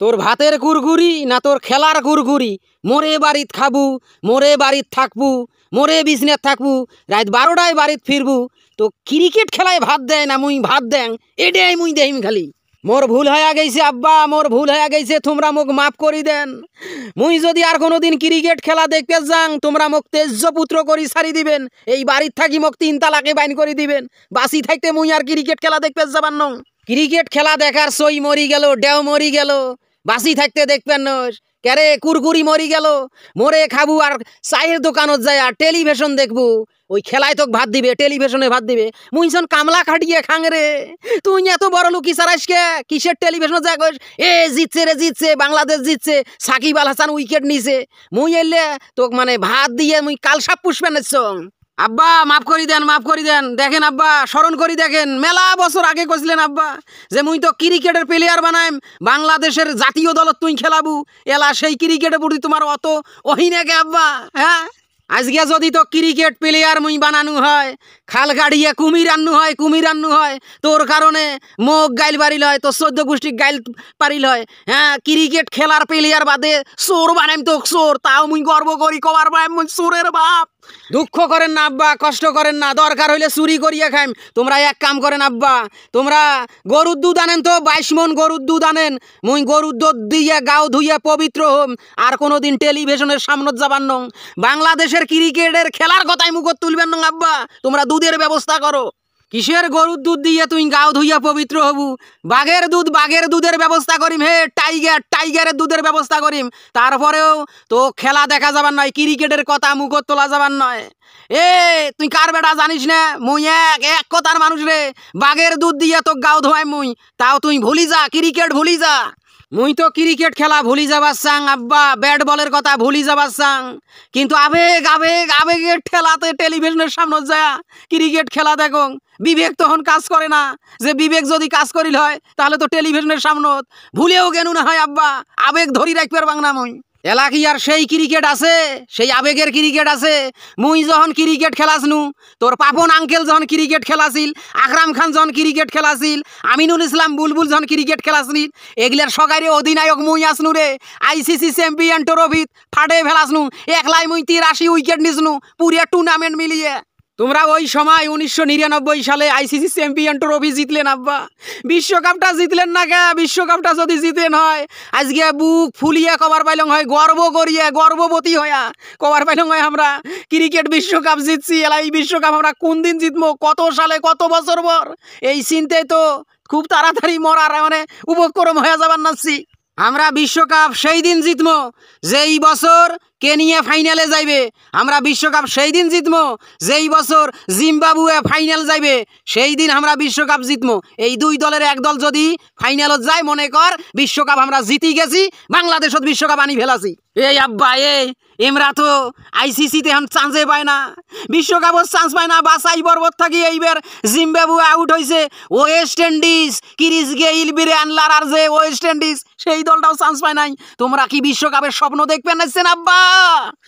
তোর ভাতের গুড়গুড়ি না তোর খেলার গুড়গুড়ি মোরে বাড়িত খাবু মোরে বাড়িত থাকবু মোরে বিজনেস থাকবু রাত বারোটায় বাড়িত ফিরবু তো ক্রিকেট খেলায় ভাত দেয় না মুই ভাত দেং এটাই মুই দেহিম খালি মোর ভুল হয়ে গেছে আব্বা মোর ভুল হয়ে গেছে তোমরা মোক মাফ করি দেন মুই যদি আর কোনোদিন ক্রিকেট খেলা দেখতে যাং তোমরা মোক তেজ্য পুত্র করি সারি দিবেন এই বাড়ির থাকি মোক তিন তালাকে বাইন করে দিবেন বাসি থাকতে মুই আর ক্রিকেট খেলা দেখতে যাবার নং ক্রিকেট খেলা দেখার সই মরি গেল ডেও মরি গেল বাসি থাকতে দেখবেন ক্যারে কুরকুরি মরি গেল মরে খাবু আর চায়ের দোকান যায় আর টেলিভিশন দেখবো ওই খেলায় তো ভাত দিবে টেলিভিশনে ভাত দিবে মুইসন কামলা খাটিয়ে খাং রে তুই এত বড় লুকি সারাইসকে কিসের টেলিভিশনে যা কইস এ জিতছে রে জিতছে বাংলাদেশ জিতছে সাকিব আল হাসান উইকেট নিছে মুই এলে তোক মানে ভাত দিয়ে মুই কাল সাপ পুষবেন সঙ্গ আব্বা মাফ করি দেন মাফ করি দেন দেখেন আব্বা স্মরণ করি দেখেন মেলা বছর আগে কছিলেন আব্বা যে মুই তো ক্রিকেটের প্লেয়ার বানাইম বাংলাদেশের জাতীয় দলত তুই খেলাবু এলা সেই ক্রিকেটে বুড়ি তোমার অত অহিনাকে আব্বা হ্যাঁ আজকে যদি তো ক্রিকেট প্লেয়ার মুই বানানো হয় খাল গাড়িয়ে কুমির আন্নু হয় কুমির আন্নু হয় তোর কারণে মোগ গাইল বাড়িল হয় তোর সদ্য গোষ্ঠী গাইল পারিল হয় হ্যাঁ ক্রিকেট খেলার প্লেয়ার বাদে চোর বানাইম তো চোর তাও মুই গর্ব করি কবার বানাইম মুই চোরের বাপ দুঃখ করেন না আব্বা কষ্ট করেন না দরকার হইলে চুরি করিয়া খাইম তোমরা এক কাম করেন আব্বা তোমরা গরুর দুধ আনেন তো বাইশ মন গরুর দুধ আনেন মুই গরুর দুধ দিয়ে গাও ধুইয়া পবিত্র হোম আর কোনো দিন টেলিভিশনের সামনে যাবার নং বাংলাদেশের ক্রিকেটের খেলার কথাই মুখত তুলবেন নং আব্বা তোমরা দুধের ব্যবস্থা করো কিসের গরুর দুধ দিয়ে তুই গাও ধুইয়া পবিত্র হবু বাঘের দুধ বাঘের দুধের ব্যবস্থা করিম হে টাইগার টাইগারের দুধের ব্যবস্থা করিম তারপরেও তো খেলা দেখা যাবার নয় ক্রিকেটের কথা মুখত তোলা যাবার নয় এ তুই কার বেটা জানিস না মুই এক এক কথার মানুষ রে বাঘের দুধ দিয়ে তো গাও ধোয় মুই তাও তুই ভুলি যা ক্রিকেট ভুলি যা মুই তো ক্রিকেট খেলা ভুলি যাবার সাং আব্বা ব্যাট বলের কথা ভুলি যাবার সাং কিন্তু আবেগ আবেগ আবেগের ঠেলাতে টেলিভিশনের সামনে যায় ক্রিকেট খেলা দেখো বিবেক তখন কাজ করে না যে বিবেক যদি কাজ করিল হয় তাহলে তো টেলিভিশনের সামনত ভুলেও গেনু না হয় আব্বা আবেগ ধরি রাখবার বাংলা মই এলাকি আর সেই ক্রিকেট আছে সেই আবেগের ক্রিকেট আছে মুই যখন ক্রিকেট খেলাসনু তোর পাপন আঙ্কেল যখন ক্রিকেট খেলাছিল আকরাম খান যখন ক্রিকেট খেলাছিল আমিনুল ইসলাম বুলবুল যখন ক্রিকেট খেলাসনি এগুলার সকারে অধিনায়ক মুই আসনু রে আইসিসি চ্যাম্পিয়ন ট্রফিত ফাটে ফেলাসনু একলাই মুই তিরাশি উইকেট নিসনু পুরিয়া টুর্নামেন্ট মিলিয়ে তোমরা ওই সময় উনিশশো নিরানব্বই সালে আইসিসি চ্যাম্পিয়ন ট্রফি জিতলেন আব্বা বিশ্বকাপটা জিতলেন না কে বিশ্বকাপটা যদি জিতেন হয় আজকে বুক ফুলিয়া কবার পাইলং হয় গর্ব করিয়া গর্ভবতী হইয়া কবার পাইলং হয় আমরা ক্রিকেট বিশ্বকাপ জিতছি এলা এই বিশ্বকাপ আমরা কোন দিন জিতবো কত সালে কত বছর পর এই চিন্তায় তো খুব তাড়াতাড়ি মরার মানে উপক্রম হয়ে যাবার নাচ্ছি আমরা বিশ্বকাপ সেই দিন জিতম যেই বছর কেনিয়া ফাইনালে যাইবে আমরা বিশ্বকাপ সেই দিন জিতব যেই বছর জিম্বাবুয়ে ফাইনাল যাইবে সেই দিন আমরা বিশ্বকাপ জিতবো এই দুই দলের এক দল যদি ফাইনালত যায় মনে কর বিশ্বকাপ আমরা জিতি গেছি বাংলাদেশত বিশ্বকাপ আনি ফেলাছি এই আব্বা এ এমরা তো আইসিসিতে এখন চান্সে পায় না বিশ্বকাপও চান্স পায় না বাসাই পর্বত থাকি এইবার জিম্বাবু আউট হয়েছে ওয়েস্ট ইন্ডিজ কিরিস গেইল বিরিয়ানলার আর যে ওয়েস্ট ইন্ডিজ সেই দলটাও চান্স পায় নাই তোমরা কি বিশ্বকাপের স্বপ্ন দেখবেন না আব্বা